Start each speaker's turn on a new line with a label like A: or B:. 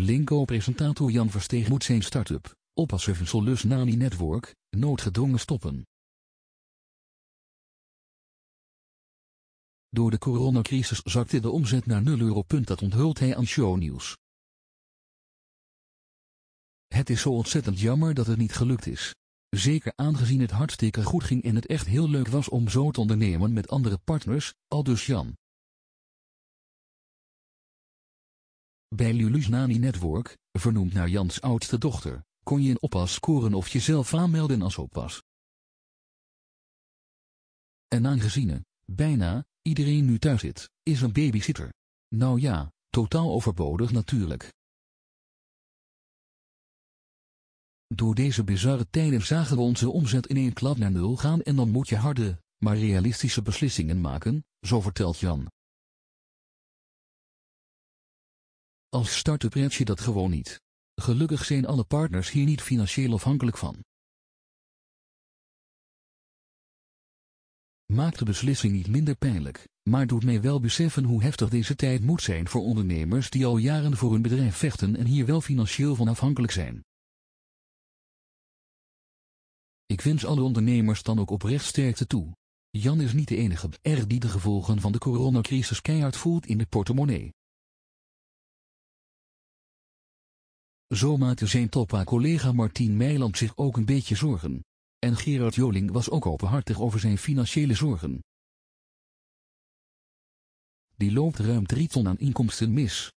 A: linko presentator Jan Versteeg moet zijn start-up, oppassen Solus Nani Network, noodgedwongen stoppen.
B: Door de coronacrisis zakte de omzet naar 0 euro. Dat onthult hij aan shownieuws. Het is zo ontzettend jammer dat het niet gelukt is. Zeker aangezien het hartstikke goed ging en het echt heel leuk was om zo te ondernemen met andere partners, aldus Jan. Bij Lulu's Nani Network, vernoemd naar Jans oudste dochter, kon je een oppas scoren of jezelf aanmelden als oppas. En aangezien, bijna, iedereen nu thuis zit, is een babysitter. Nou ja, totaal overbodig natuurlijk. Door deze bizarre tijden zagen we onze omzet in één klap naar nul gaan en dan moet je harde, maar realistische beslissingen maken, zo vertelt Jan. Als start-up red je
A: dat gewoon niet. Gelukkig zijn alle partners hier niet financieel afhankelijk van.
B: Maakt de beslissing niet minder pijnlijk, maar doet mij wel beseffen hoe heftig deze tijd moet zijn voor ondernemers die al jaren voor hun bedrijf vechten en hier wel financieel van afhankelijk zijn. Ik wens alle ondernemers dan ook oprecht sterkte toe. Jan is niet de enige er die de gevolgen van de coronacrisis keihard voelt in de portemonnee. Zo maakte zijn topa collega Martin Meiland zich ook een beetje zorgen. En Gerard Joling was ook openhartig over zijn financiële zorgen.
A: Die loopt ruim 3 ton aan inkomsten mis.